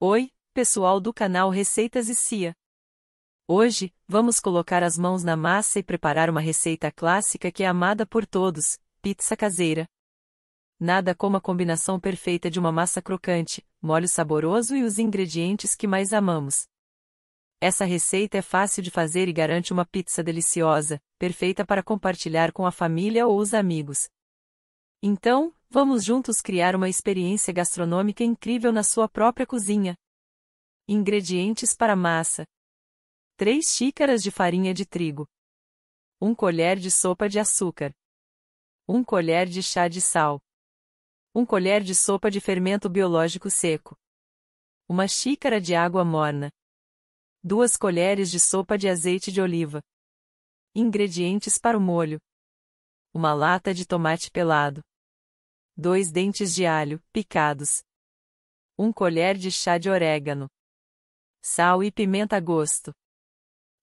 Oi, pessoal do canal Receitas e Cia. Hoje, vamos colocar as mãos na massa e preparar uma receita clássica que é amada por todos, pizza caseira. Nada como a combinação perfeita de uma massa crocante, molho saboroso e os ingredientes que mais amamos. Essa receita é fácil de fazer e garante uma pizza deliciosa, perfeita para compartilhar com a família ou os amigos. Então, Vamos juntos criar uma experiência gastronômica incrível na sua própria cozinha. Ingredientes para massa: 3 xícaras de farinha de trigo, 1 colher de sopa de açúcar, 1 colher de chá de sal, 1 colher de sopa de fermento biológico seco, 1 xícara de água morna, 2 colheres de sopa de azeite de oliva. Ingredientes para o molho: uma lata de tomate pelado, 2 dentes de alho, picados, 1 colher de chá de orégano, sal e pimenta a gosto.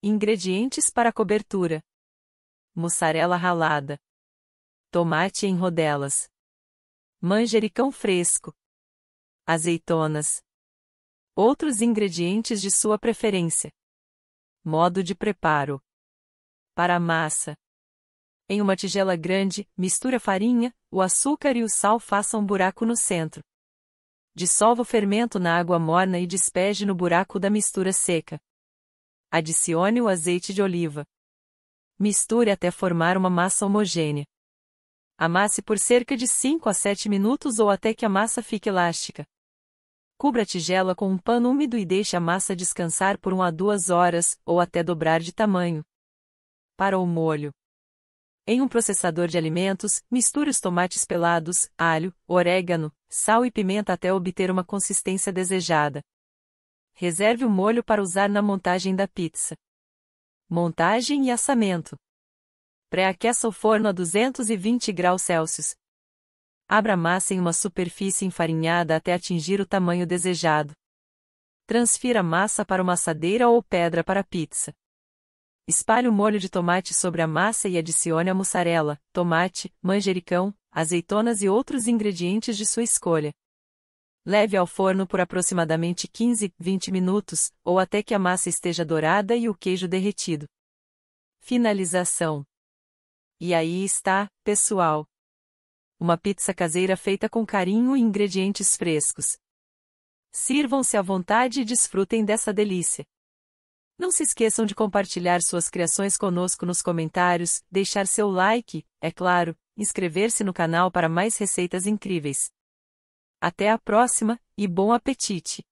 Ingredientes para cobertura: mussarela ralada, tomate em rodelas, manjericão fresco, azeitonas. Outros ingredientes de sua preferência. Modo de preparo: Para massa, em uma tigela grande, misture a farinha, o açúcar e o sal faça um buraco no centro. Dissolva o fermento na água morna e despeje no buraco da mistura seca. Adicione o azeite de oliva. Misture até formar uma massa homogênea. Amasse por cerca de 5 a 7 minutos ou até que a massa fique elástica. Cubra a tigela com um pano úmido e deixe a massa descansar por 1 a 2 horas, ou até dobrar de tamanho. Para o molho. Em um processador de alimentos, misture os tomates pelados, alho, orégano, sal e pimenta até obter uma consistência desejada. Reserve o molho para usar na montagem da pizza. Montagem e assamento. Pré-aqueça o forno a 220 graus Celsius. Abra a massa em uma superfície enfarinhada até atingir o tamanho desejado. Transfira a massa para uma assadeira ou pedra para pizza. Espalhe o molho de tomate sobre a massa e adicione a mussarela, tomate, manjericão, azeitonas e outros ingredientes de sua escolha. Leve ao forno por aproximadamente 15, 20 minutos, ou até que a massa esteja dourada e o queijo derretido. Finalização. E aí está, pessoal. Uma pizza caseira feita com carinho e ingredientes frescos. Sirvam-se à vontade e desfrutem dessa delícia. Não se esqueçam de compartilhar suas criações conosco nos comentários, deixar seu like, é claro, inscrever-se no canal para mais receitas incríveis. Até a próxima e bom apetite!